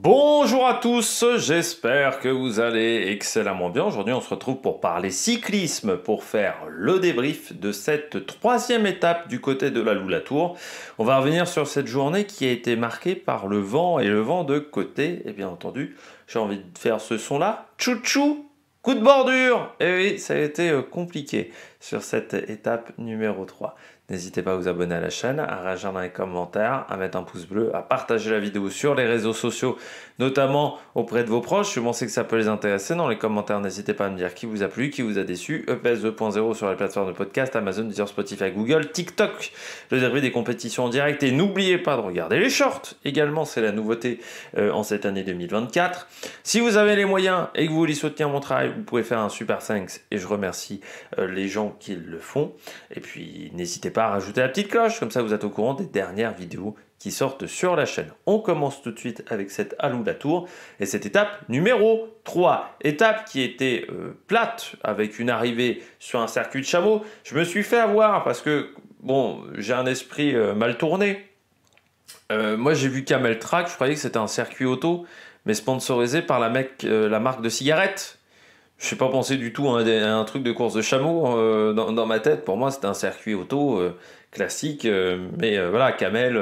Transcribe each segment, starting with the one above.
Bonjour à tous, j'espère que vous allez excellemment bien. Aujourd'hui, on se retrouve pour parler cyclisme, pour faire le débrief de cette troisième étape du côté de la Loulatour. On va revenir sur cette journée qui a été marquée par le vent et le vent de côté. Et bien entendu, j'ai envie de faire ce son-là. tchou chou, Coup de bordure Et eh oui, ça a été euh, compliqué sur cette étape numéro 3. N'hésitez pas à vous abonner à la chaîne, à réagir dans les commentaires, à mettre un pouce bleu, à partager la vidéo sur les réseaux sociaux, notamment auprès de vos proches. Je pense que ça peut les intéresser. Dans les commentaires, n'hésitez pas à me dire qui vous a plu, qui vous a déçu. EPS 2.0 sur les plateformes de podcast, Amazon, Deezer, Spotify, Google, TikTok, le dernier des compétitions en direct. Et n'oubliez pas de regarder les shorts. Également, c'est la nouveauté euh, en cette année 2024. Si vous avez les moyens et que vous voulez soutenir mon travail, vous pouvez faire un super thanks et je remercie euh, les gens qui le font. Et puis, n'hésitez pas va rajouter la petite cloche, comme ça vous êtes au courant des dernières vidéos qui sortent sur la chaîne. On commence tout de suite avec cette Alou la Tour et cette étape numéro 3. Étape qui était euh, plate avec une arrivée sur un circuit de chameau. Je me suis fait avoir parce que, bon, j'ai un esprit euh, mal tourné. Euh, moi j'ai vu Camel Track, je croyais que c'était un circuit auto, mais sponsorisé par la, mec, la marque de cigarettes. Je n'ai pas pensé du tout à un, truc de course de chameau euh, dans, ma tête. Pour moi, c'était un circuit auto euh, classique. Euh, mais voilà, Camel,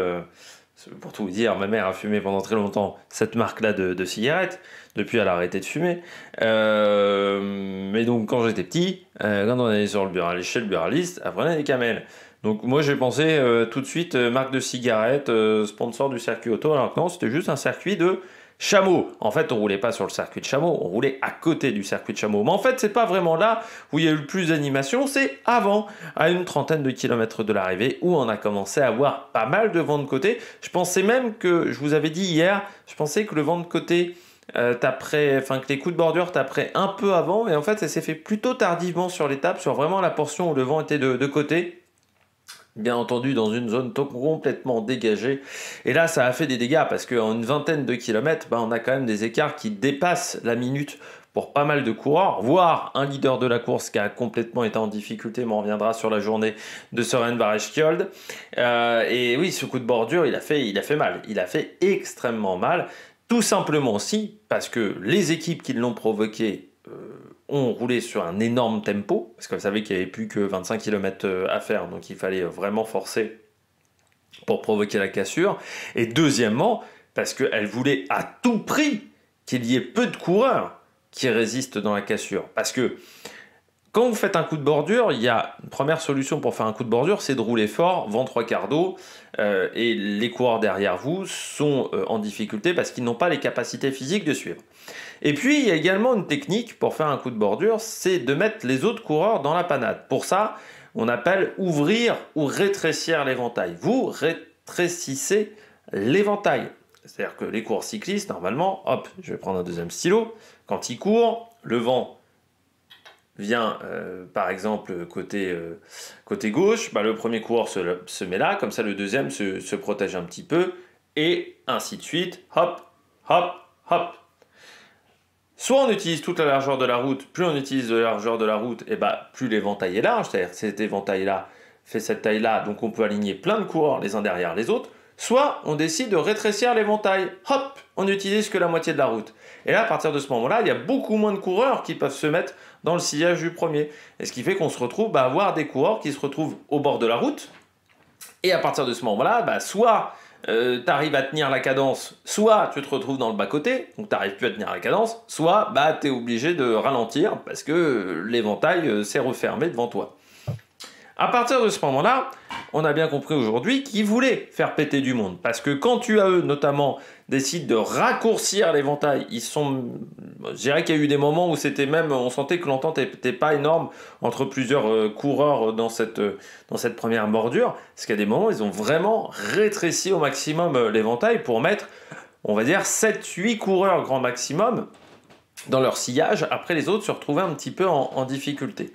pour tout vous dire, ma mère a fumé pendant très longtemps cette marque-là de, cigarettes. Depuis, elle a arrêté de fumer. mais donc, quand j'étais petit, quand on allait sur le bureau, chez le buraliste, elle prenait des Camel. Donc moi j'ai pensé tout de suite marque de cigarette, sponsor du circuit auto, alors que non, c'était juste un circuit de Chameau, en fait, on roulait pas sur le circuit de Chameau, on roulait à côté du circuit de Chameau. Mais en fait, c'est pas vraiment là où il y a eu le plus d'animation, c'est avant, à une trentaine de kilomètres de l'arrivée, où on a commencé à avoir pas mal de vent de côté. Je pensais même que, je vous avais dit hier, je pensais que le vent de côté euh, taperait, enfin que les coups de bordure taperaient un peu avant, mais en fait, ça s'est fait plutôt tardivement sur l'étape, sur vraiment la portion où le vent était de côté bien entendu dans une zone complètement dégagée. Et là, ça a fait des dégâts parce qu'en une vingtaine de kilomètres, bah, on a quand même des écarts qui dépassent la minute pour pas mal de coureurs, voire un leader de la course qui a complètement été en difficulté, mais on reviendra sur la journée de Soren Vareskjold. Euh, et oui, ce coup de bordure, il a, fait, il a fait mal. Il a fait extrêmement mal. Tout simplement aussi parce que les équipes qui l'ont provoqué euh, on roulait sur un énorme tempo, parce vous savait qu'il n'y avait plus que 25 km euh, à faire, donc il fallait vraiment forcer pour provoquer la cassure. Et deuxièmement, parce qu'elle voulait à tout prix qu'il y ait peu de coureurs qui résistent dans la cassure. Parce que quand vous faites un coup de bordure, il y a une première solution pour faire un coup de bordure, c'est de rouler fort, vent trois quarts d'eau, euh, et les coureurs derrière vous sont euh, en difficulté parce qu'ils n'ont pas les capacités physiques de suivre. Et puis, il y a également une technique pour faire un coup de bordure, c'est de mettre les autres coureurs dans la panade. Pour ça, on appelle ouvrir ou rétrécir l'éventail. Vous rétrécissez l'éventail. C'est-à-dire que les coureurs cyclistes, normalement, hop, je vais prendre un deuxième stylo, quand ils courent, le vent vient euh, par exemple côté, euh, gauche, bah, le premier coureur se, met là, comme ça le deuxième se, protège un petit peu, et ainsi de suite, hop, hop, hop. Soit on utilise toute la largeur de la route, plus on utilise de la largeur de la route, et bah, plus l'éventail est large, c'est-à-dire cet éventail-là fait cette taille-là, donc on peut aligner plein de coureurs les uns derrière les autres, soit on décide de rétrécir l'éventail, hop, on n'utilise que la moitié de la route. Et là, à partir de ce moment-là, il y a beaucoup moins de coureurs qui peuvent se mettre dans le sillage du premier. Et ce qui fait qu'on se retrouve bah, à avoir des coureurs qui se retrouvent au bord de la route. Et à partir de ce moment-là, bah, soit euh, tu arrives à tenir la cadence, soit tu te retrouves dans le bas-côté, donc tu n'arrives plus à tenir la cadence, soit bah, tu es obligé de ralentir parce que euh, l'éventail euh, s'est refermé devant toi. À partir de ce moment-là, on a bien compris aujourd'hui qu'ils voulaient faire péter du monde. Parce que quand UAE, notamment, décide de raccourcir l'éventail, ils sont. Je dirais qu'il y a eu des moments où c'était même. On sentait que l'entente n'était pas énorme entre plusieurs euh, coureurs dans cette, euh, dans cette première bordure. Parce qu'à des moments, ils ont vraiment rétréci au maximum euh, l'éventail pour mettre, on va dire, 7-8 coureurs grand maximum dans leur sillage. Après, les autres se retrouvaient un petit peu en difficulté.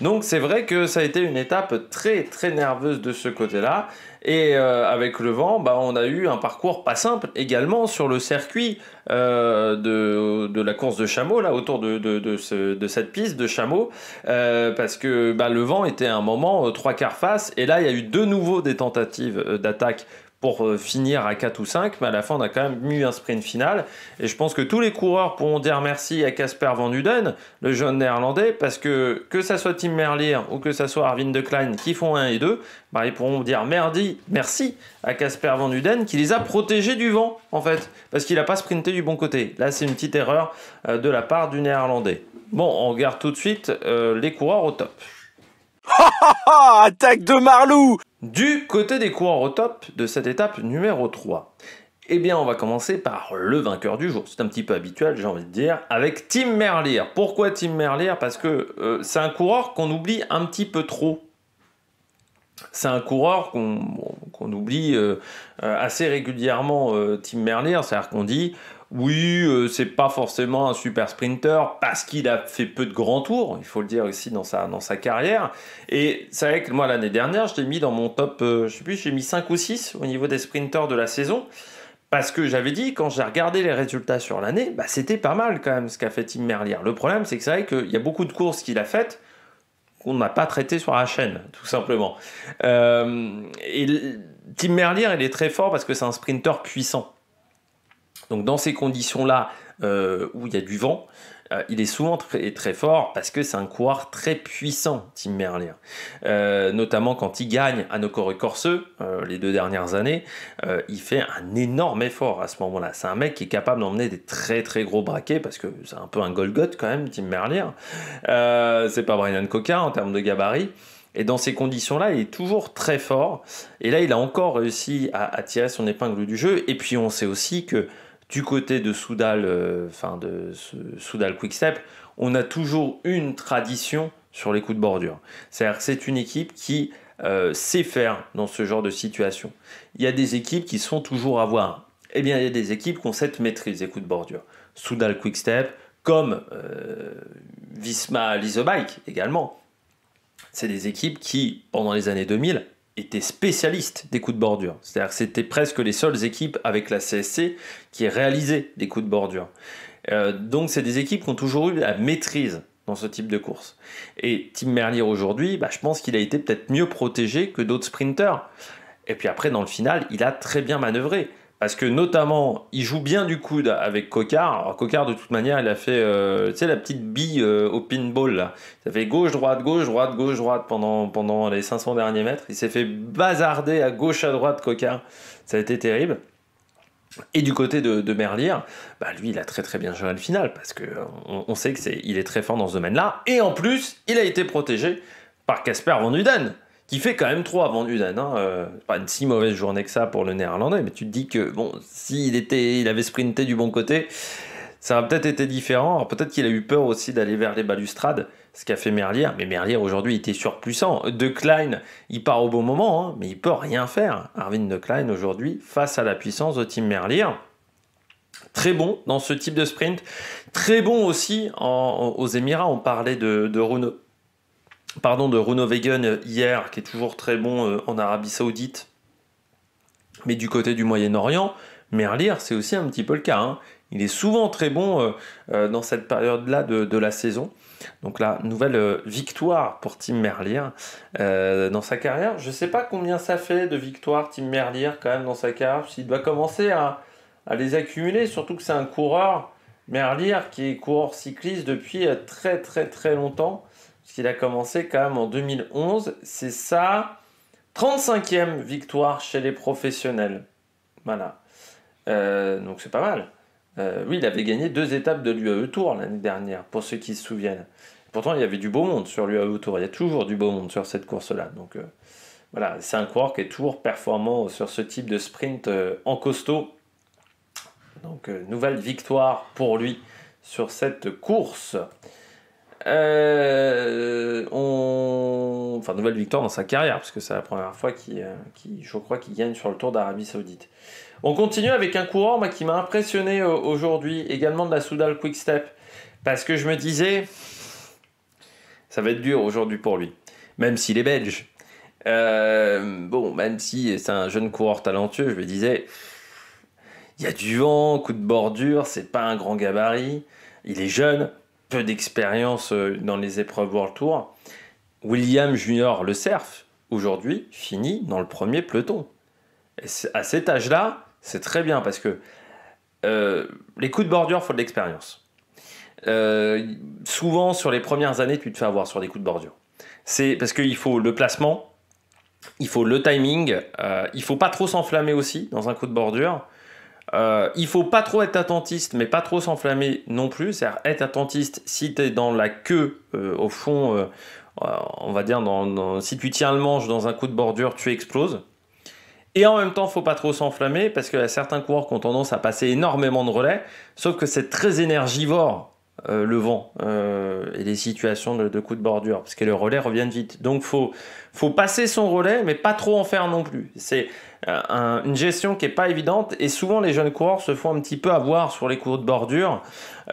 Donc c'est vrai que ça a été une étape très très nerveuse de ce côté-là. Et euh, avec le vent, bah, on a eu un parcours pas simple également sur le circuit euh, de, la course de chameau, là, autour de, cette piste de chameau, euh, parce que bah, le vent était à un moment trois quarts face, et là, il y a eu de nouveau des tentatives d'attaque pour euh, finir à 4 ou 5, mais à la fin, on a quand même eu un sprint final. Et je pense que tous les coureurs pourront dire merci à Casper Van Uden, le jeune néerlandais, parce que que ça soit Tim Merlier ou que ça soit Arvin de Klein qui font 1 et 2, bah, ils pourront dire merdi, merci à Casper Van Uden qui les a protégés du vent, en fait, parce qu'il n'a pas sprinté du bon côté. Là, c'est une petite erreur euh, de la part du néerlandais. Bon, on regarde tout de suite euh, les coureurs au top. Attaque de Marlou du côté des coureurs au top de cette étape numéro 3, eh bien on va commencer par le vainqueur du jour. C'est un petit peu habituel, j'ai envie de dire, avec Tim Merlier. Pourquoi Tim Merlier Parce que euh, c'est un coureur qu'on oublie un petit peu trop. C'est un coureur qu'on oublie euh, euh, assez régulièrement, Tim Merlier. C'est-à-dire qu'on dit, oui, euh, c'est pas forcément un super sprinter parce qu'il a fait peu de grands tours, il faut le dire aussi dans sa, carrière. Et c'est vrai que moi l'année dernière, je l'ai mis dans mon top, euh, je sais plus, j'ai mis 5 ou 6 au niveau des sprinters de la saison. Parce que j'avais dit, quand j'ai regardé les résultats sur l'année, bah, c'était pas mal quand même ce qu'a fait Tim Merlier. Le problème, c'est que c'est vrai qu'il y a beaucoup de courses qu'il a faites qu'on n'a pas traité sur la chaîne, tout simplement. Euh, et Tim Merlier, il est très fort parce que c'est un sprinter puissant. Donc dans ces conditions-là euh, où il y a du vent, euh, il est souvent très, fort parce que c'est un coureur très puissant, Tim Merlier. Euh, notamment quand il gagne à nos corps corseux les deux dernières années, il fait un énorme effort à ce moment-là. C'est un mec qui est capable d'emmener des très très gros braquets parce que c'est un peu un Golgoth quand même, Tim Merlier. c'est pas Brian Coca en termes de gabarit. Et dans ces conditions-là, il est toujours très fort. Et là, il a encore réussi à, à, tirer son épingle du jeu. Et puis, on sait aussi que du côté de Soudal, euh, enfin de Soudal Quickstep, on a toujours une tradition sur les coups de bordure. C'est-à-dire que c'est une équipe qui euh, sait faire dans ce genre de situation. Il y a des équipes qui sont toujours à voir. Eh bien, il y a des équipes qui ont cette maîtrise des coups de bordure. Soudal Quickstep, comme euh, visma Visma bike également. C'est des équipes qui, pendant les années 2000, étaient spécialistes des coups de bordure. C'est-à-dire que c'était presque les seules équipes avec la CSC qui réalisaient des coups de bordure. Euh, donc c'est des équipes qui ont toujours eu la maîtrise dans ce type de course. Et Tim Merlier aujourd'hui, bah, je pense qu'il a été peut-être mieux protégé que d'autres sprinteurs. Et puis après, dans le final, il a très bien manœuvré. Parce que notamment, il joue bien du coude avec Cocard. Alors Cocard, de toute manière, il a fait, euh, la petite bille euh, au pinball. Il Ça fait gauche, droite, gauche, droite, gauche, droite pendant, pendant les 500 derniers mètres. Il s'est fait bazarder à gauche, à droite, Cocard. Ça a été terrible. Et du côté de, de bah, lui, il a très très bien joué le final parce qu'on on, sait que c'est, il est très fort dans ce domaine-là. Et en plus, il a été protégé par Casper Van Uden qui fait quand même 3 avant Udan. Hein, euh, pas une si mauvaise journée que ça pour le néerlandais, mais tu te dis que bon, s'il était, il avait sprinté du bon côté, ça a peut-être été différent. peut-être qu'il a eu peur aussi d'aller vers les balustrades, ce qu'a fait Merlier. Mais Merlier aujourd'hui était surpuissant. De Klein, il part au bon moment, hein, mais il peut rien faire. Arvin De Klein aujourd'hui, face à la puissance de team Merlier. Très bon dans ce type de sprint. Très bon aussi aux Émirats. On parlait de, de Renault pardon, de Runo Vegan hier, qui est toujours très bon euh, en Arabie Saoudite, mais du côté du Moyen-Orient, Merlire, c'est aussi un petit peu le cas. Hein. Il est souvent très bon euh, euh, dans cette période-là de, la saison. Donc là, nouvelle victoire pour Tim Merlier dans sa carrière. Je ne sais pas combien ça fait de victoires Tim Merlier quand même dans sa carrière. S'il doit commencer à, à, les accumuler, surtout que c'est un coureur, Merlier, qui est coureur cycliste depuis très très très longtemps parce qu'il a commencé quand même en 2011. C'est sa 35e victoire chez les professionnels. Voilà. Euh, donc c'est pas mal. Euh, oui, il avait gagné deux étapes de l'UAE Tour l'année dernière, pour ceux qui se souviennent. Pourtant, il y avait du beau monde sur l'UAE Tour. Il y a toujours du beau monde sur cette course-là. Donc euh, voilà, c'est un coureur qui est toujours performant sur ce type de sprint en costaud. Donc nouvelle victoire pour lui sur cette course. Euh, on... Enfin, nouvelle victoire dans sa carrière, parce que c'est la première fois euh, qu'il, je crois, qu'il gagne sur le Tour d'Arabie Saoudite. On continue avec un coureur qui m'a impressionné euh, aujourd'hui, également de la Soudal Quick Step, parce que je me disais, ça va être dur aujourd'hui pour lui, même s'il est belge. bon, même si c'est un jeune coureur talentueux, je me disais, il y a du vent, coup de bordure, c'est pas un grand gabarit, il est jeune, peu d'expérience euh, dans les épreuves World Tour. William Junior, le cerf, aujourd'hui, finit dans le premier peloton. à cet âge-là, c'est très bien parce que euh, les coups de bordure, faut de l'expérience. Euh, souvent, sur les premières années, tu te fais avoir sur des coups de bordure. C'est parce qu'il faut le placement, il faut le timing, il faut pas trop s'enflammer aussi dans un coup de bordure. Euh, il faut pas trop être attentiste, mais pas trop s'enflammer non plus. C'est-à-dire être attentiste si tu es dans la queue, euh, au fond, euh, euh, on va dire, si tu tiens le manche dans un coup de bordure, tu exploses. Et en même temps, il faut pas trop s'enflammer parce que certains coureurs ont tendance à passer énormément de relais, sauf que c'est très énergivore le vent et les situations de, coup de bordure, parce que le relais reviennent vite. Donc faut faut passer son relais, mais pas trop en faire non plus. C'est euh, une gestion qui n'est pas évidente et souvent les jeunes coureurs se font un petit peu avoir sur les cours de bordure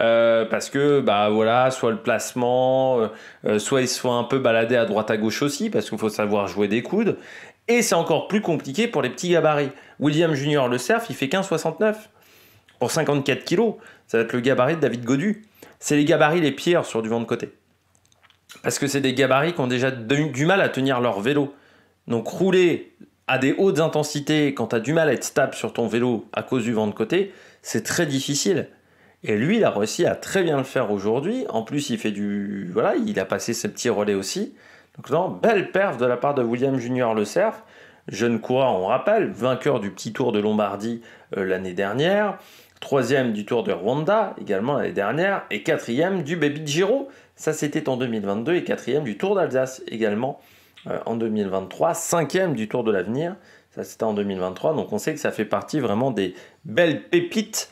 euh, parce que bah voilà soit le placement euh, soit ils se font un peu balader à droite à gauche aussi parce qu'il faut savoir jouer des coudes et c'est encore plus compliqué pour les petits gabarits. William Junior le cerf il fait 15,69 pour 54 kilos ça va être le gabarit de David Godu c'est les gabarits les pierres sur du vent de côté parce que c'est des gabarits qui ont déjà du mal à tenir leur vélo donc rouler à des hautes intensités, quand tu as du mal à être stable sur ton vélo à cause du vent de côté, c'est très difficile. Et lui, il a réussi à très bien le faire aujourd'hui. En plus, il fait du. Voilà, il a passé ce petit relais aussi. Donc, belle perf de la part de William Junior Le Cerf. Jeune coureur, on rappelle, vainqueur du petit tour de Lombardie euh, l'année dernière, troisième du tour de Rwanda également l'année dernière, et quatrième du Baby Giro. Ça, c'était en 2022, et quatrième du tour d'Alsace également euh, en 2023, cinquième du Tour de l'avenir. Ça, c'était en 2023. Donc, on sait que ça fait partie vraiment des belles pépites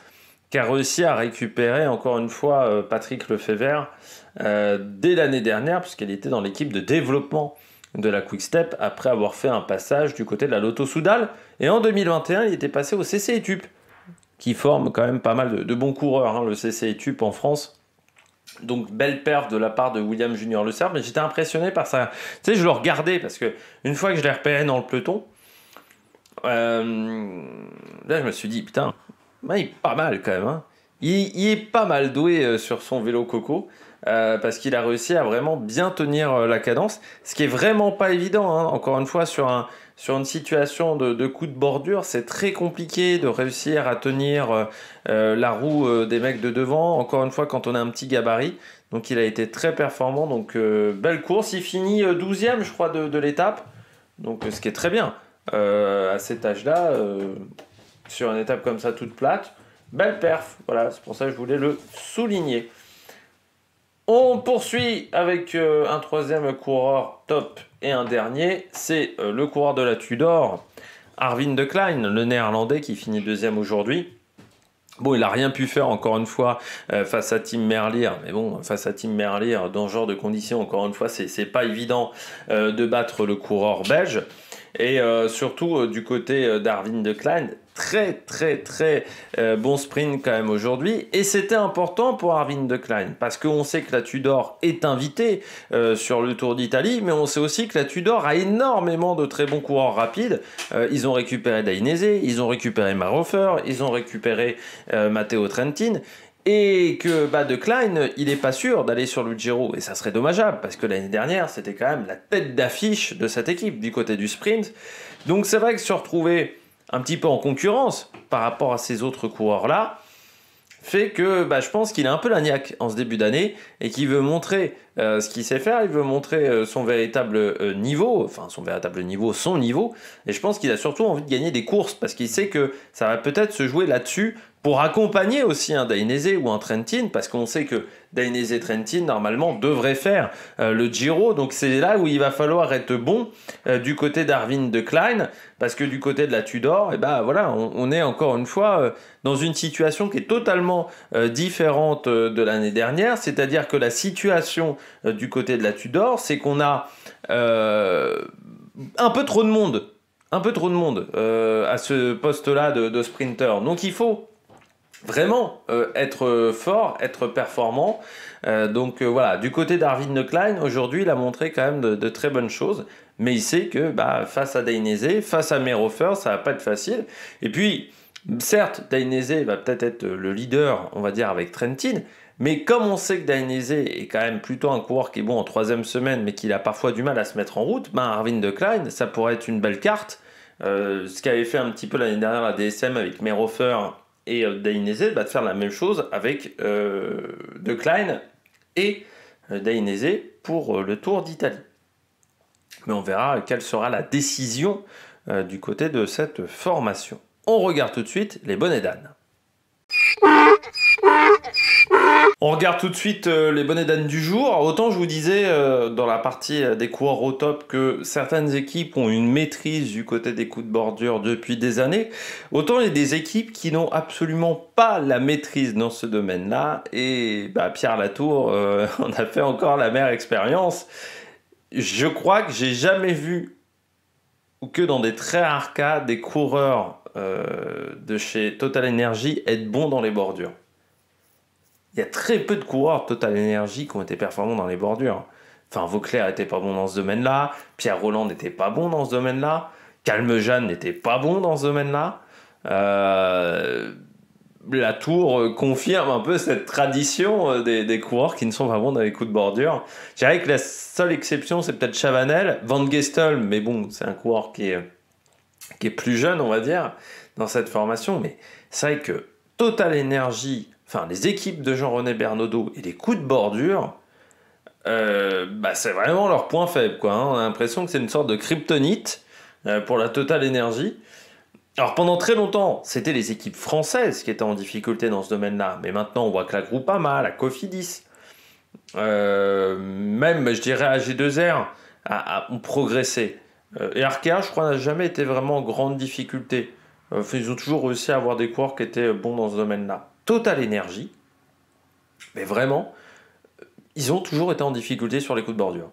qu'a réussi à récupérer encore une fois euh, Patrick Lefebvre euh, dès l'année dernière, puisqu'elle était dans l'équipe de développement de la Quick Step après avoir fait un passage du côté de la Lotto Soudal. Et en 2021, il était passé au CC Etup, qui forme quand même pas mal de, bons coureurs, hein, le CC Etup en France. Donc belle perf de la part de William Junior le Cerf. mais j'étais impressionné par ça. Tu sais, je le regardais parce que une fois que je l'ai repéré dans le peloton, euh, là je me suis dit putain, il est pas mal quand même. Hein. Il, est pas mal doué euh, sur son vélo coco. Euh, parce qu'il a réussi à vraiment bien tenir la cadence, ce qui est vraiment pas évident, hein, encore une fois, sur un, sur une situation de, coup de bordure, c'est très compliqué de réussir à tenir euh, euh, la roue euh, des mecs de devant. Encore une fois, quand on a un petit gabarit, donc il a été très performant. Donc belle course, il finit 12e, je crois, de, de l'étape. Donc ce qui est très bien à cet âge-là, sur une étape comme ça toute plate. Belle perf, voilà, c'est pour ça que je voulais le souligner. On poursuit avec euh, un troisième coureur top et un dernier. C'est euh, le coureur de la Tudor, Arvin de Klein, le néerlandais qui finit deuxième aujourd'hui. Bon, il n'a rien pu faire encore une fois euh, face à Tim Merlier, mais bon, face à Tim Merlier, dans ce genre de conditions, encore une fois, c'est pas évident de battre le coureur belge. Et euh, surtout, euh, du côté euh, d'Arvin de Klein, très très très bon sprint quand même aujourd'hui et c'était important pour Arvin de Klein parce qu'on sait que la Tudor est invitée sur le Tour d'Italie mais on sait aussi que la Tudor a énormément de très bons coureurs rapides ils ont récupéré Dainese, ils ont récupéré Marofer, ils ont récupéré Matteo Trentin et que bah, de Klein, il n'est pas sûr d'aller sur le Giro, et ça serait dommageable, parce que l'année dernière, c'était quand même la tête d'affiche de cette équipe du côté du sprint. Donc c'est vrai que se retrouver un petit peu en concurrence par rapport à ces autres coureurs-là, fait que bah, je pense qu'il a un peu la niaque en ce début d'année, et qu'il veut montrer euh, ce qu'il sait faire, il veut montrer euh, son véritable euh, niveau, enfin son véritable niveau, son niveau, et je pense qu'il a surtout envie de gagner des courses, parce qu'il sait que ça va peut-être se jouer là-dessus pour accompagner aussi un hein, Dainese ou un Trentin, parce qu'on sait que Dainese Trentin, normalement, devrait faire le Giro. Donc c'est là où il va falloir être bon du côté d'Arvin de Klein, parce que du côté de la Tudor, et eh ben, voilà, on, est encore une fois dans une situation qui est totalement différente de l'année dernière, c'est-à-dire que la situation euh, du côté de la Tudor, c'est qu'on a euh, un peu trop de monde, un peu trop de monde euh, à ce poste-là de, sprinter. Donc il faut vraiment être fort, être performant. donc voilà, du côté d'Arvin Klein, aujourd'hui, il a montré quand même de, très bonnes choses. Mais il sait que bah, face à Dainese, face à Merofer, ça va pas être facile. Et puis, certes, Dainese va peut-être être le leader, on va dire, avec Trentin. Mais comme on sait que Dainese est quand même plutôt un coureur qui est bon en troisième semaine, mais qu'il a parfois du mal à se mettre en route, ben de Klein, ça pourrait être une belle carte. Euh, ce qu'avait fait un petit peu l'année dernière la DSM avec Merhofer et va euh, bah, de faire la même chose avec euh, De Klein et Dainese pour le Tour d'Italie. Mais on verra quelle sera la décision du côté de cette formation. On regarde tout de suite les bonnets d'âne. On regarde tout de suite euh, les bonnets d'âne du jour. Autant je vous disais euh, dans la partie euh, des coureurs au top que certaines équipes ont une maîtrise du côté des coups de bordure depuis des années, autant il y a des équipes qui n'ont absolument pas la maîtrise dans ce domaine-là. Et bah, Pierre Latour, on a fait encore la meilleure expérience. Je crois que j'ai jamais vu que dans des très rares cas des coureurs de chez Total Energy être bons dans les bordures. Il y a très peu de coureurs Total énergie qui ont été performants dans les bordures. Enfin, Vauclair n'était pas bon dans ce domaine-là, Pierre Roland n'était pas bon dans ce domaine-là, Calme Jeanne n'était pas bon dans ce domaine-là. Euh, la tour euh, confirme un peu cette tradition euh, des, coureurs qui ne sont pas bons dans les coups de bordure. Je que la seule exception, c'est peut-être Chavanel, Van Gestel, mais bon, c'est un coureur qui est, qui est plus jeune, on va dire, dans cette formation. Mais c'est vrai que Total Energy, enfin les équipes de Jean-René Bernaudot et les coups de bordure, euh, bah, c'est vraiment leur point faible. Quoi, hein. On a l'impression que c'est une sorte de kryptonite euh, pour la Total Énergie. Alors pendant très longtemps, c'était les équipes françaises qui étaient en difficulté dans ce domaine-là, mais maintenant on voit que la Groupama, la Cofidis, euh, même je dirais AG2R a, ont progressé. et Arkea, je crois, n'a jamais été vraiment en grande difficulté. Euh, ils ont toujours réussi à avoir des coureurs qui étaient euh, bons dans ce domaine-là. Total énergie, mais vraiment, euh, ils ont toujours été en difficulté sur les coups de bordure.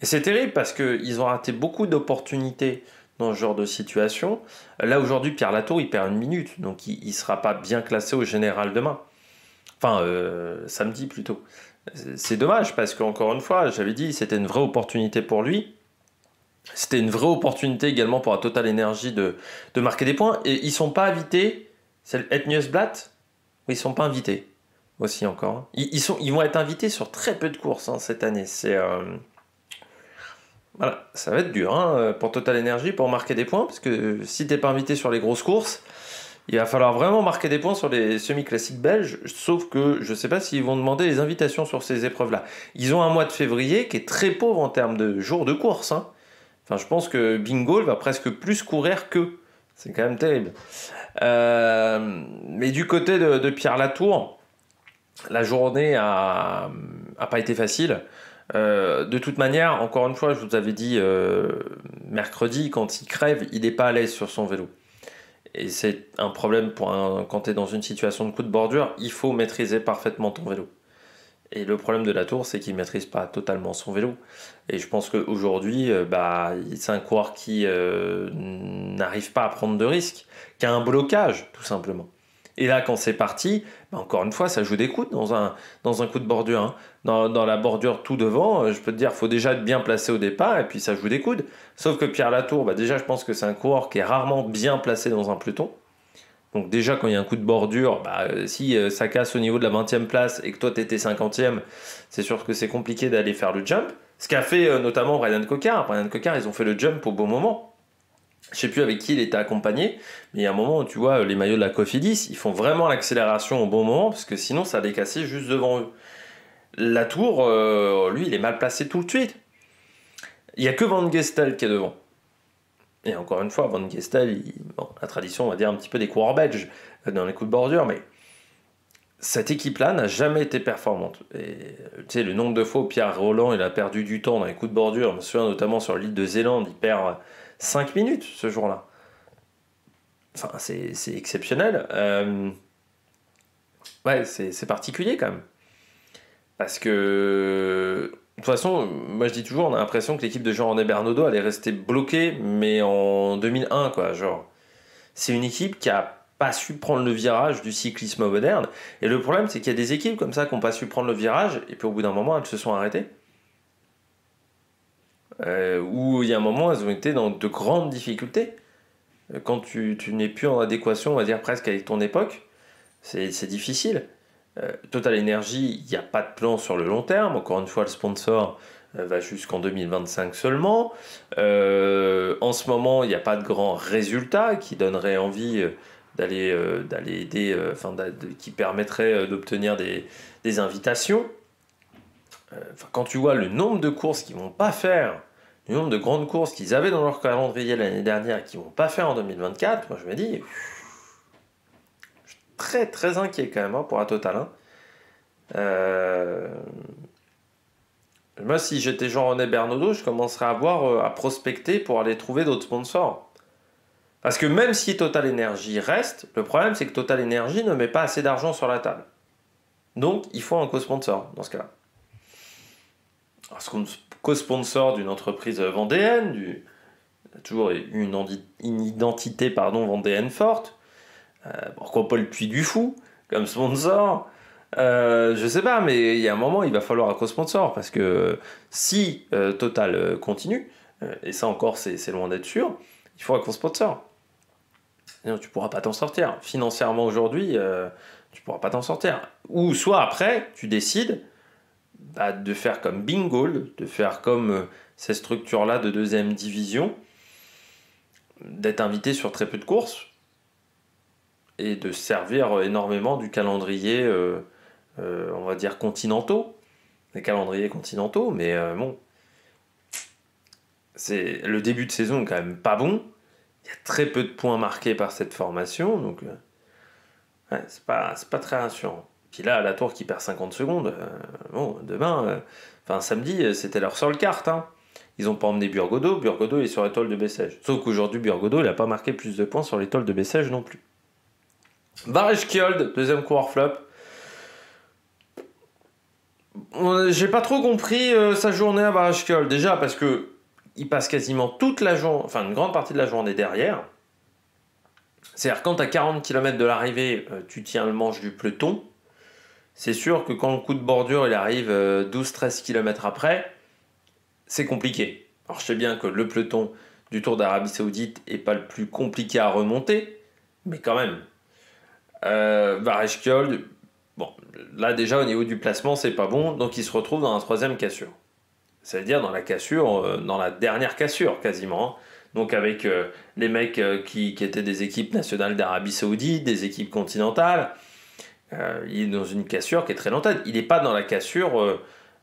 Et c'est terrible parce qu'ils ont raté beaucoup d'opportunités dans ce genre de situation. Là, aujourd'hui, Pierre Latour, il perd une minute, donc il ne sera pas bien classé au général demain. Enfin, samedi plutôt. C'est dommage parce qu'encore une fois, j'avais dit, c'était une vraie opportunité pour lui. C'était une vraie opportunité également pour la Total Energy de, marquer des points. Et ils sont pas invités, c'est Etniusblatt Blatt. ils sont pas invités aussi encore. Hein. Ils, sont, vont être invités sur très peu de courses hein, cette année. C'est. Euh, voilà, ça va être dur hein, euh, pour Total Energy pour marquer des points, parce que euh, si t'es pas invité sur les grosses courses, il va falloir vraiment marquer des points sur les semi-classiques belges, sauf que je ne sais pas s'ils vont demander les invitations sur ces épreuves-là. Ils ont un mois de février qui est très pauvre en termes de jours de course je pense que Bingo va presque plus courir qu'eux. C'est quand même terrible. Euh, mais du côté de, Pierre Latour, la journée a, pas été facile. Euh, de toute manière, encore une fois, je vous avais dit euh, mercredi, quand il crève, il n'est pas à l'aise sur son vélo. Et c'est un problème pour quand tu es dans une situation de coup de bordure, il faut maîtriser parfaitement ton vélo. Et le problème de la tour, c'est qu'il ne maîtrise pas totalement son vélo. Et je pense qu'aujourd'hui, euh, bah, c'est un coureur qui euh, n'arrive pas à prendre de risques, qui a un blocage, tout simplement. Et là, quand c'est parti, bah, encore une fois, ça joue des coudes dans un, dans un coup de bordure. Hein. Dans, la bordure tout devant, euh, je peux te dire, faut déjà être bien placé au départ, et puis ça joue des coudes. Sauf que Pierre Latour, bah, déjà, je pense que c'est un coureur qui est rarement bien placé dans un peloton. Donc déjà, quand il y a un coup de bordure, bah, euh, si euh, ça casse au niveau de la 20e place et que toi, tu étais 50e, c'est sûr que c'est compliqué d'aller faire le jump. Ce qu'a fait euh, notamment Brian Cocard. Brian ils ont fait le jump au bon moment. Je sais plus avec qui il était accompagné, mais il y a un moment où tu vois les maillots de la Cofidis, ils font vraiment l'accélération au bon moment parce que sinon ça allait casser juste devant eux. La tour, lui, il est mal placé tout de suite. Il n'y a que Van Gestel qui est devant et encore une fois, Van Gestel, la tradition, on va dire, un petit peu des coureurs belges euh, dans les coups de bordure, mais cette équipe-là n'a jamais été performante. Et, tu sais, le nombre de fois où Pierre Roland il a perdu du temps dans les coups de bordure, je me souviens notamment sur l'île de Zélande, il perd 5 euh, minutes ce jour-là. Enfin, c'est exceptionnel. Euh, ouais, c'est particulier quand même. Parce que de toute façon, moi je dis toujours, on a l'impression que l'équipe de Jean-René Bernodeau allait rester bloquée, mais en 2001, quoi. Genre, c'est une équipe qui a pas su prendre le virage du cyclisme moderne. Et le problème, c'est qu'il y a des équipes comme ça qui n'ont pas su prendre le virage, et puis au bout d'un moment, elles se sont arrêtées. Euh, ou il y a un moment, elles ont été dans de grandes difficultés. Quand tu, tu n'es plus en adéquation, on va dire presque avec ton époque, c'est difficile. Euh, Total Energy, il n'y a pas de plan sur le long terme. Encore une fois, le sponsor euh, va jusqu'en 2025 seulement. Euh, en ce moment, il n'y a pas de grands résultats qui donneraient envie d'aller d'aller aider, qui permettraient d'obtenir des, des, invitations. Enfin, quand tu vois le nombre de courses qu'ils vont pas faire, le nombre de grandes courses qu'ils avaient dans leur calendrier l'année dernière et qu'ils vont pas faire en 2024, moi je me dis, très très inquiet quand même hein, pour un Total hein. euh, Moi, si j'étais Jean-René Bernodeau, je commencerais à voir, euh, à prospecter pour aller trouver d'autres sponsors. Parce que même si Total Energy reste, le problème c'est que Total Energy ne met pas assez d'argent sur la table. Donc, il faut un co-sponsor dans ce cas-là. Un co-sponsor d'une entreprise vendéenne, du... toujours une, une identité pardon, vendéenne forte, euh, pourquoi pas le Puy du Fou comme sponsor euh, je sais pas, mais il y a un moment, il va falloir un co-sponsor parce que si euh, Total continue, et ça encore, c'est loin d'être sûr, il faut un sponsor tu pourras pas t'en sortir. Financièrement, aujourd'hui, tu pourras pas t'en sortir. Ou soit après, tu décides bah, de faire comme Bingo de faire comme ces structures-là de deuxième division, d'être invité sur très peu de courses et de servir euh, énormément du calendrier, euh, euh, on va dire, continentaux, des calendriers continentaux, mais bon, c'est le début de saison quand même pas bon. Il y a très peu de points marqués par cette formation, donc c'est pas, très rassurant. Puis là, la tour qui perd 50 secondes, bon, demain, enfin samedi, c'était leur seule carte. Hein. Ils n'ont pas emmené Burgodo, Burgodo est sur l'étoile de Bessèges. Sauf qu'aujourd'hui, Burgodo, il n'a pas marqué plus de points sur l'étoile de Bessèges non plus. Barej Kiold, deuxième coureur flop. J'ai pas trop compris euh, sa journée à Barej Déjà parce que il passe quasiment toute la journée, enfin une grande partie de la journée derrière. C'est-à-dire quand à 40 km de l'arrivée, euh, tu tiens le manche du peloton. C'est sûr que quand le coup de bordure il arrive 12-13 euh, km après, c'est compliqué. Alors je sais bien que le peloton du Tour d'Arabie Saoudite est pas le plus compliqué à remonter, mais quand même, euh, bon, là déjà au niveau du placement, c'est pas bon, donc il se retrouve dans la troisième cassure. C'est-à-dire dans la cassure, euh, dans la dernière cassure quasiment. Hein. Donc avec euh, les mecs euh, qui, étaient des équipes nationales d'Arabie Saoudite, des équipes continentales, il est dans une cassure qui est très lente. Il n'est pas dans la cassure,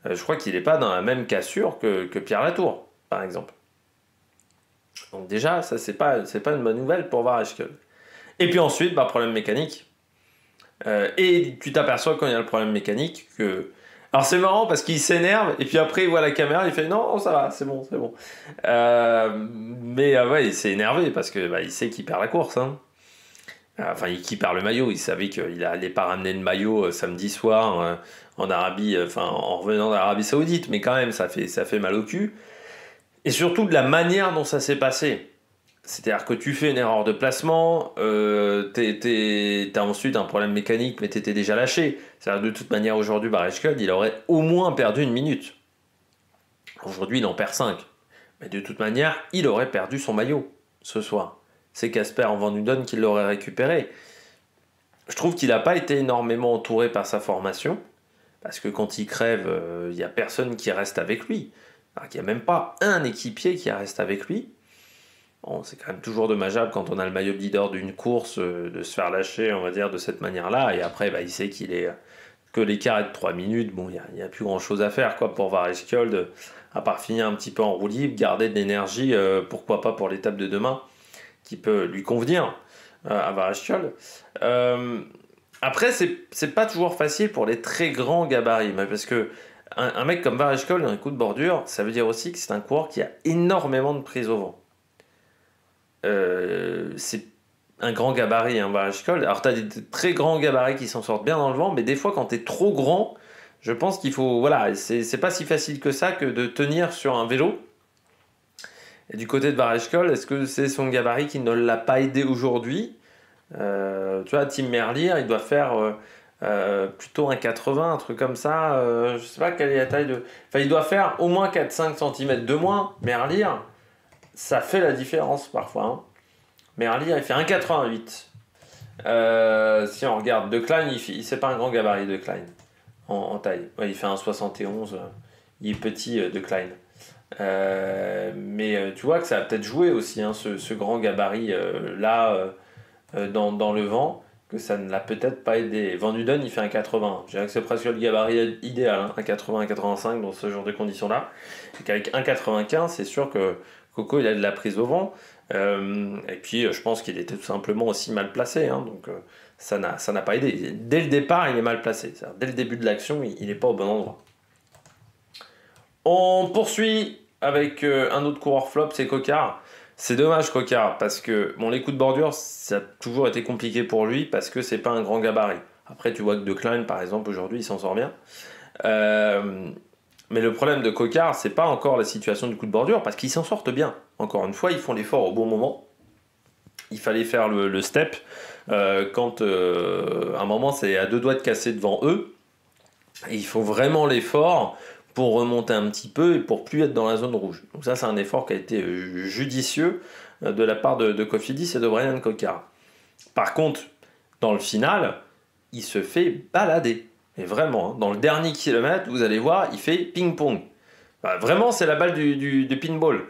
je crois qu'il n'est pas dans la même cassure que, Pierre Latour, par exemple. Donc déjà, ça c'est pas, pas une bonne nouvelle pour Varashkel. Et puis ensuite, bah, problème mécanique. Euh, et tu t'aperçois quand il y a le problème mécanique que. Alors c'est marrant parce qu'il s'énerve et puis après il voit la caméra, il fait non, ça va, c'est bon, c'est bon. Euh, mais euh, ouais, il s'est énervé parce que bah, il sait qu'il perd la course. Hein. Enfin, il qui perd le maillot, il savait qu'il allait pas ramener le maillot samedi soir en Arabie, enfin en revenant d'Arabie Saoudite, mais quand même ça fait ça fait mal au cul. Et surtout de la manière dont ça s'est passé. C'est-à-dire que tu fais une erreur de placement, euh, tu as ensuite un problème mécanique, mais tu étais déjà lâché. C'est-à-dire de toute manière, aujourd'hui, barrage il aurait au moins perdu une minute. Aujourd'hui, il en perd 5. Mais de toute manière, il aurait perdu son maillot ce soir. C'est Casper en Van Uden qui l'aurait récupéré. Je trouve qu'il n'a pas été énormément entouré par sa formation, parce que quand il crève, euh, il n'y a personne qui reste avec lui. Il qu'il n'y a même pas un équipier qui reste avec lui c'est quand même toujours dommageable quand on a le maillot de leader d'une course euh, de se faire lâcher, on va dire, de cette manière-là. Et après, bah, il sait qu'il est que l'écart est de 3 minutes. Bon, il n'y a, plus grand-chose à faire quoi pour Vareskjold, à part finir un petit peu en roue libre, garder de l'énergie, euh, pourquoi pas pour l'étape de demain, qui peut lui convenir euh, à Vareskjold. après, c'est pas toujours facile pour les très grands gabarits, mais parce que un, mec comme dans un coup de bordure, ça veut dire aussi que c'est un coureur qui a énormément de prise au vent. Euh, c'est un grand gabarit, un hein, barrage Alors, tu as des très grands gabarits qui s'en sortent bien dans le vent, mais des fois, quand tu es trop grand, je pense qu'il faut. Voilà, c'est pas si facile que ça que de tenir sur un vélo. Et du côté de barrage est-ce que c'est son gabarit qui ne l'a pas aidé aujourd'hui euh, Tu vois, Tim Merlier, il doit faire. Euh, plutôt un 80, un truc comme ça. je sais pas quelle est la taille de. Enfin, il doit faire au moins 4-5 cm de moins, Merlire ça fait la différence parfois. Hein. mais Merlier, il fait 1,88. Euh, si on regarde, De Klein, il, c'est pas un grand gabarit, De Klein, en, taille. il fait 1,71. Euh, il est petit, euh, De Klein. mais tu vois que ça a peut-être joué aussi, hein, ce, grand gabarit là, dans, le vent, que ça ne l'a peut-être pas aidé. Van il fait un 80. Je dirais que c'est presque le gabarit idéal, 1,80 hein, un 80, dans ce genre de conditions-là. Et qu'avec un c'est sûr que il a de la prise au vent. Euh, et puis, euh, je pense qu'il était tout simplement aussi mal placé. Hein. donc donc, euh, n'a ça n'a pas aidé. Dès le départ, il est mal placé. dès le début de l'action, il n'est pas au bon endroit. On poursuit avec un autre coureur flop, c'est Cocard. C'est dommage, Cocard, parce que bon, les coups de bordure, ça a toujours été compliqué pour lui parce que c'est pas un grand gabarit. Après, tu vois que De Klein, par exemple, aujourd'hui, il s'en sort bien. Mais le problème de Cocard, c'est pas encore la situation du coup de bordure, parce qu'ils s'en sortent bien. Encore une fois, ils font l'effort au bon moment. Il fallait faire le, step. Euh, quand euh, à un moment, c'est à deux doigts de casser devant eux. Il faut vraiment l'effort pour remonter un petit peu et pour plus être dans la zone rouge. Donc ça, c'est un effort qui a été euh, judicieux de la part de, de et de Brian Cocard. Par contre, dans le final, il se fait balader. Mais vraiment, hein, dans le dernier kilomètre, vous allez voir, il fait ping-pong. Bah, vraiment, c'est la balle du, pinball.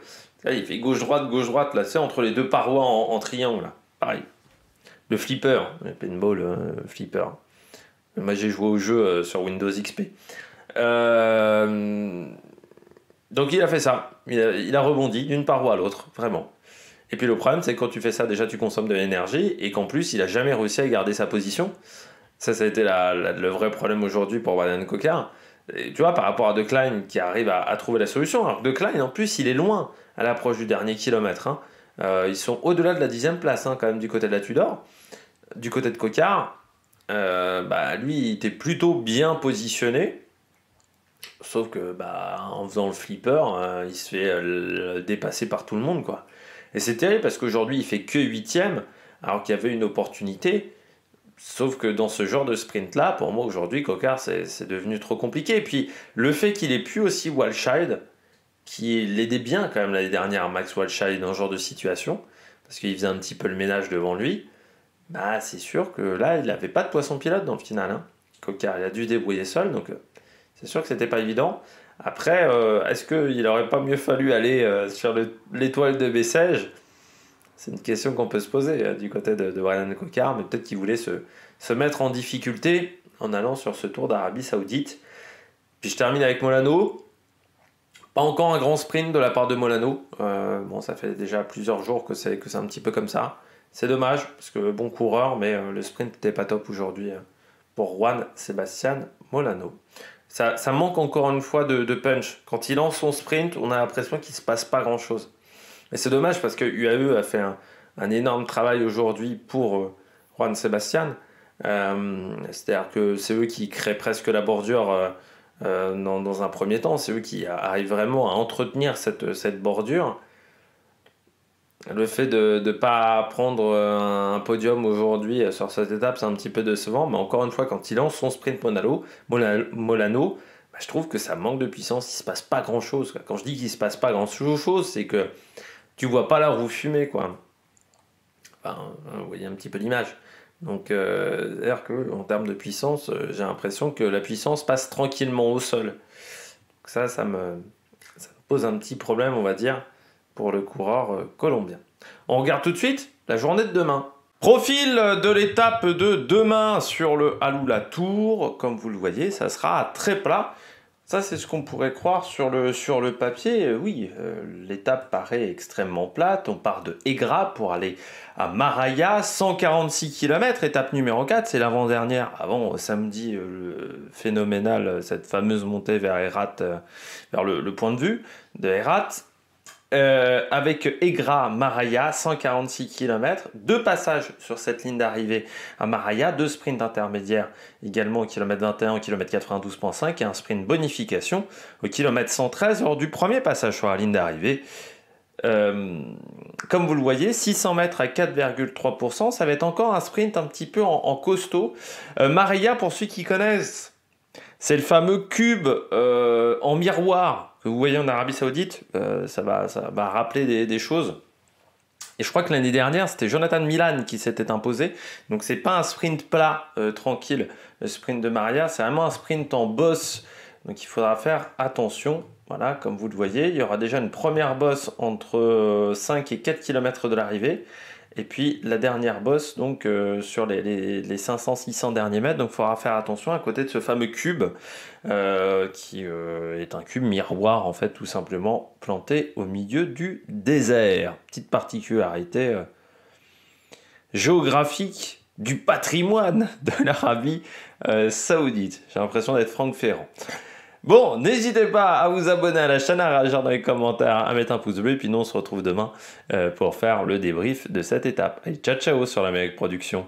il fait gauche-droite, gauche-droite, là, c'est entre les deux parois en, triangle. Pareil. Le flipper, hein. le pinball, euh, flipper. Moi, j'ai joué au jeu euh, sur Windows XP. Euh, donc, il a fait ça. Il a, rebondi d'une paroi à l'autre, vraiment. Et puis, le problème, c'est que quand tu fais ça, déjà, tu consommes de l'énergie et qu'en plus, il a jamais réussi à garder sa position. Ça, ça a été le vrai problème aujourd'hui pour Brandon Coquard. tu vois, par rapport à De Klein qui arrive à, trouver la solution. Alors De Klein, en plus, il est loin à l'approche du dernier kilomètre. Hein. Euh, ils sont au-delà de la dixième place, hein, quand même, du côté de la Tudor. Du côté de Cocard, euh, bah, lui, il était plutôt bien positionné. Sauf que, bah, en faisant le flipper, euh, il se fait dépasser par tout le monde, quoi. Et c'est terrible parce qu'aujourd'hui, il fait que huitième, alors qu'il y avait une opportunité Sauf que dans ce genre de sprint-là, pour moi aujourd'hui, Cocard, c'est devenu trop compliqué. Et puis le fait qu'il ait pu aussi Walshide, qui l'aidait bien quand même l'année dernière, Max Walshide, dans ce genre de situation, parce qu'il faisait un petit peu le ménage devant lui, bah c'est sûr que là, il n'avait pas de poisson pilote dans le final. Hein. il a dû débrouiller seul, donc euh, c'est sûr que c'était pas évident. Après, euh, est-ce qu'il n'aurait pas mieux fallu aller euh, sur l'étoile de Bessèges c'est une question qu'on peut se poser euh, du côté de, Brian mais peut-être qu'il voulait se, mettre en difficulté en allant sur ce tour d'Arabie Saoudite. Puis je termine avec Molano. Pas encore un grand sprint de la part de Molano. Euh, bon, ça fait déjà plusieurs jours que c'est un petit peu comme ça. C'est dommage, parce que bon coureur, mais euh, le sprint n'était pas top aujourd'hui pour Juan Sebastian Molano. Ça, ça manque encore une fois de, de punch. Quand il lance son sprint, on a l'impression qu'il ne se passe pas grand-chose. Mais c'est dommage parce que UAE a fait un, énorme travail aujourd'hui pour euh, Juan Sebastian. Euh, c'est-à-dire que c'est eux qui créent presque la bordure euh, dans, un premier temps. C'est eux qui arrivent vraiment à entretenir cette, cette bordure. Le fait de ne pas prendre un podium aujourd'hui sur cette étape, c'est un petit peu décevant. Mais encore une fois, quand il lance son sprint Molano, bah, je trouve que ça manque de puissance. Il ne se passe pas grand-chose. Quand je dis qu'il ne se passe pas grand-chose, c'est que tu vois pas la roue fumée, quoi. Enfin, hein, vous voyez un petit peu l'image. Donc, euh, c'est-à-dire termes de puissance, euh, j'ai l'impression que la puissance passe tranquillement au sol. ça, ça me, pose un petit problème, on va dire, pour le coureur euh, colombien. On regarde tout de suite la journée de demain. Profil de l'étape de demain sur le la Tour. Comme vous le voyez, ça sera à très plat ça, c'est ce qu'on pourrait croire sur le, sur le papier. Euh, oui, euh, l'étape paraît extrêmement plate. On part de Egra pour aller à Maraya, 146 km. Étape numéro 4, c'est l'avant-dernière. Avant euh, samedi, phénoménal, cette fameuse montée vers Erat, vers le, point de vue de Erat. Euh, avec Egra Maraya, 146 km, deux passages sur cette ligne d'arrivée à Maraya, deux sprints intermédiaires également au kilomètre 21, au kilomètre 92.5 et un sprint bonification au kilomètre 113 lors du premier passage sur la ligne d'arrivée. Euh, comme vous le voyez, 600 mètres à 4,3%, ça va être encore un sprint un petit peu en, costaud. Euh, Maraya, pour ceux qui connaissent, c'est le fameux cube en miroir que vous voyez en Arabie Saoudite, euh, ça, va, ça va rappeler des, choses. Et je crois que l'année dernière, c'était Jonathan Milan qui s'était imposé. Donc c'est pas un sprint plat euh, tranquille, le sprint de Maria, c'est vraiment un sprint en bosse. Donc il faudra faire attention. Voilà, comme vous le voyez, il y aura déjà une première bosse entre 5 euh, et 4 km de l'arrivée. Et puis la dernière bosse, donc euh, sur les, 500-600 derniers mètres, donc il faudra faire attention à côté de ce fameux cube euh, qui euh, est un cube miroir en fait, tout simplement planté au milieu du désert. Petite particularité géographique du patrimoine de l'Arabie saoudite. J'ai l'impression d'être Franck Ferrand. Bon, n'hésitez pas à vous abonner à la chaîne, à réagir dans les commentaires, à mettre un pouce bleu, et puis nous on se retrouve demain euh, pour faire le débrief de cette étape. Allez, ciao ciao sur la meilleure Production.